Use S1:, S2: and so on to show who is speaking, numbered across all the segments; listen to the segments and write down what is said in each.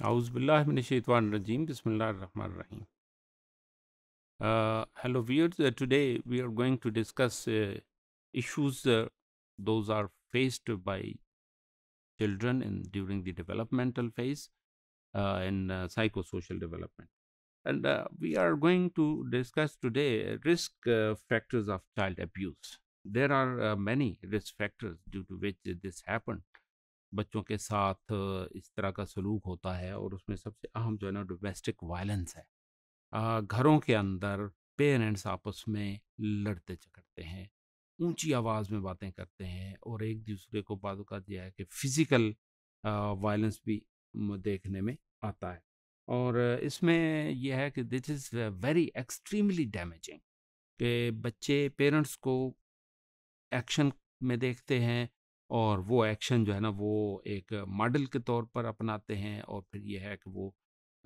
S1: ar-Rahman ar-Rahim. hello viewers, uh, today we are going to discuss uh, issues uh, those are faced by children in during the developmental phase uh, in psychosocial development. And we are going to discuss today risk factors of child abuse. There are many risk factors due to which this happened बच्चों के साथ इस तरह का सलूक होता है और उसमें सबसे अहम जो है ना डोमेस्टिक वायलेंस है आ, घरों के अंदर पेरेंट्स आपस में लड़ते झगड़ते हैं ऊंची आवाज़ में बातें करते हैं और एक दूसरे को बाद यह है कि फ़िज़िकल वायलेंस भी देखने में आता है और इसमें यह है कि this is very extremely damaging कि बच्चे पेरेंट्स को एक्शन में देखते हैं और वो एक्शन जो है ना वो एक मॉडल के तौर पर अपनाते हैं और फिर यह है कि वो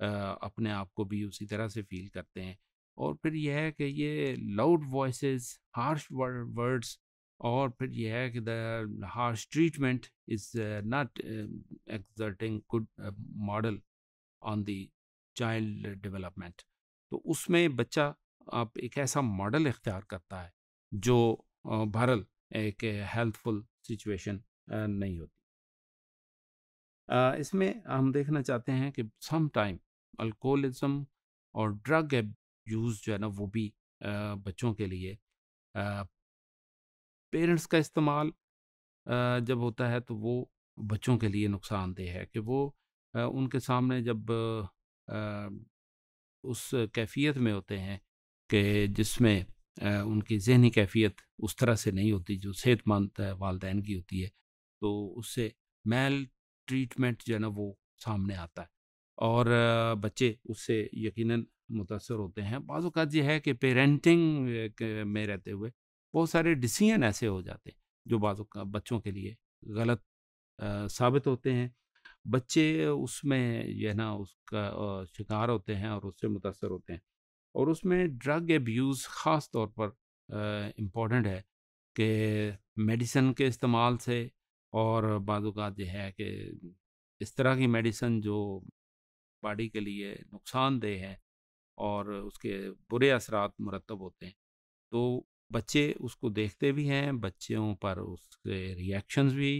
S1: अपने आप को भी उसी तरह से फील करते हैं और फिर यह है कि ये लाउड वॉइस हार्श वर्ड्स और फिर यह है कि the harsh treatment is not exerting good model on the child development तो उसमें बच्चा आप एक ऐसा मॉडल इख्तियार करता है जो भरल एक हेल्थफुल सिचुएशन नहीं होती इसमें हम देखना चाहते हैं कि सम टाइम अल्कोहलिज्म और ड्रग यूज़ जो है ना वो भी बच्चों के लिए पेरेंट्स का इस्तेमाल जब होता है तो वो बच्चों के लिए नुकसानदेह है कि वो उनके सामने जब उस कैफियत में होते हैं कि जिसमें उनकी जहनी कैफियत उस तरह से नहीं होती जो सेहतमंद वालदेन की होती है तो उससे मेल ट्रीटमेंट जो है ना वो सामने आता है और बच्चे उससे यकीनन मुतासर होते हैं बाज़ अवत यह है कि पेरेंटिंग में रहते हुए बहुत सारे डिसीजन ऐसे हो जाते हैं जो बाज़ बच्चों के लिए गलत साबित होते हैं बच्चे उसमें जो है ना उसका शिकार होते हैं और उससे मुतासर होते हैं और उसमें ड्रग एब्यूज़ ख़ास तौर पर इम्पोर्टेंट है कि मेडिसन के इस्तेमाल से और बाद जो है कि इस तरह की मेडिसन जो बॉडी के लिए नुकसानदेह है और उसके बुरे असरात मुरतब होते हैं तो बच्चे उसको देखते भी हैं बच्चों पर उसके रिएक्शंस भी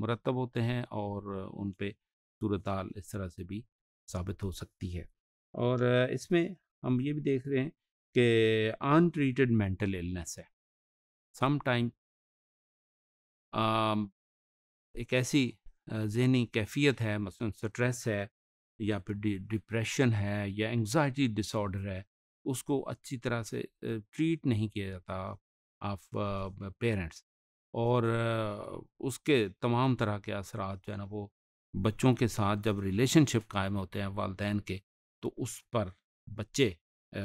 S1: मुरतब होते हैं और उन पर सूरत इस तरह से भी साबित हो सकती है और इसमें हम ये भी देख रहे हैं कि अनट्रीटेड मेंटल इलनेस है सम टाइम um, एक ऐसी जहनी कैफियत है मसलन स्ट्रेस है या फिर डिप्रेशन है या एंगजाइटी डिसऑर्डर है उसको अच्छी तरह से ट्रीट नहीं किया जाता ऑफ पेरेंट्स और उसके तमाम तरह के असर जो है ना वो बच्चों के साथ जब रिलेशनशिप कायम होते हैं वालदेन के तो उस पर बच्चे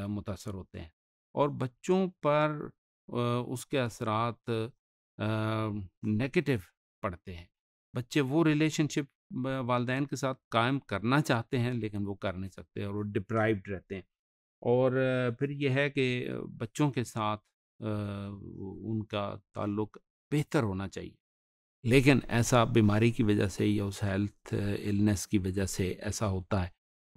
S1: मुतासर होते हैं और बच्चों पर उसके असरात नेगेटिव पड़ते हैं बच्चे वो रिलेशनशिप वालदेन के साथ कायम करना चाहते हैं लेकिन वो कर नहीं सकते और वो डिप्राइव्ड रहते हैं और फिर यह है कि बच्चों के साथ उनका ताल्लुक बेहतर होना चाहिए लेकिन ऐसा बीमारी की वजह से या उस हेल्थ इलनेस की वजह से ऐसा होता है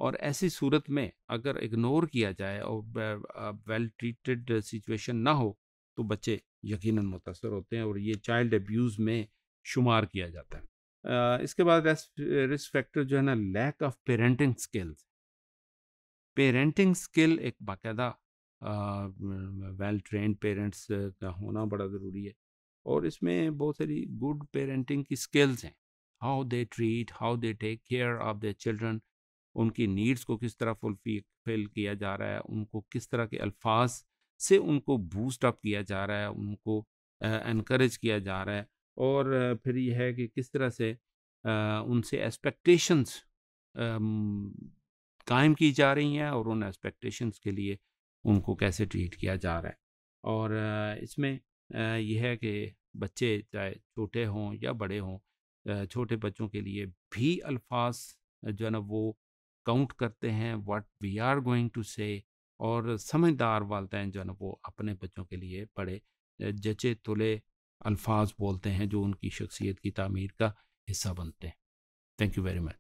S1: और ऐसी सूरत में अगर इग्नोर किया जाए और वेल ट्रीटेड सिचुएशन ना हो तो बच्चे यकीनन मुतासर होते हैं और ये चाइल्ड एब्यूज़ में शुमार किया जाता है इसके बाद रिस्क फैक्टर जो है ना lack of parenting skills parenting skill एक बाकायदा वेल ट्रेन पेरेंट्स का होना बड़ा ज़रूरी है और इसमें बहुत सारी गुड पेरेंटिंग की स्किल्स हैं how they treat how they take care of the children उनकी नीड्स को किस तरह फुलफिल किया जा रहा है उनको किस तरह के अल्फाज से उनको बूस्ट अप किया जा रहा है उनको इनक्रेज किया जा रहा है और फिर यह है कि किस तरह से उनसे एक्सपेक्टेशंस कायम की जा रही हैं और उन एक्सपेक्टेशंस के लिए उनको कैसे ट्रीट किया जा रहा है और इसमें यह है कि बच्चे चाहे छोटे हों या बड़े हों छोटे बच्चों के लिए भी अल्फाज जो है ना वो काउंट करते हैं what we are going to say और समझदार हैं जो है ना वो अपने बच्चों के लिए बड़े जचे तुले अल्फाज बोलते हैं जो उनकी शख्सियत की तमीर का हिस्सा बनते हैं थैंक यू वेरी मच